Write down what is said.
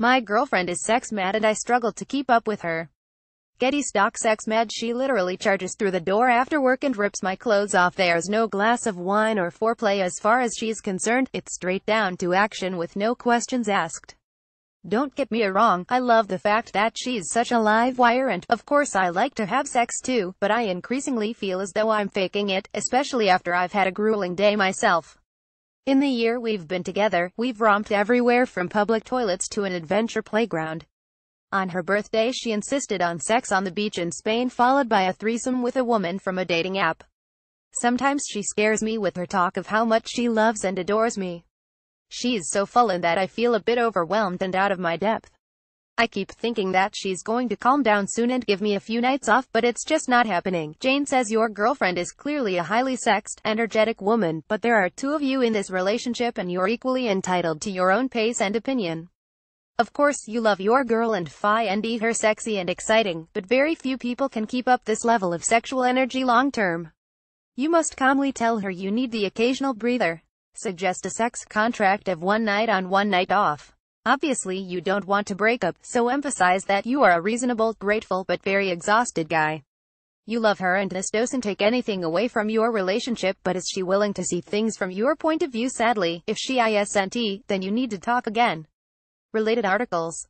My girlfriend is sex mad and I struggle to keep up with her. Getty stock sex mad she literally charges through the door after work and rips my clothes off there's no glass of wine or foreplay as far as she's concerned, it's straight down to action with no questions asked. Don't get me wrong, I love the fact that she's such a live wire and, of course I like to have sex too, but I increasingly feel as though I'm faking it, especially after I've had a grueling day myself. In the year we've been together, we've romped everywhere from public toilets to an adventure playground. On her birthday she insisted on sex on the beach in Spain followed by a threesome with a woman from a dating app. Sometimes she scares me with her talk of how much she loves and adores me. She's so full in that I feel a bit overwhelmed and out of my depth. I keep thinking that she's going to calm down soon and give me a few nights off, but it's just not happening. Jane says your girlfriend is clearly a highly sexed, energetic woman, but there are two of you in this relationship and you're equally entitled to your own pace and opinion. Of course you love your girl and fi and her sexy and exciting, but very few people can keep up this level of sexual energy long term. You must calmly tell her you need the occasional breather. Suggest a sex contract of one night on one night off. Obviously you don't want to break up, so emphasize that you are a reasonable, grateful, but very exhausted guy. You love her and this doesn't take anything away from your relationship, but is she willing to see things from your point of view sadly, if she isn't, then you need to talk again. Related articles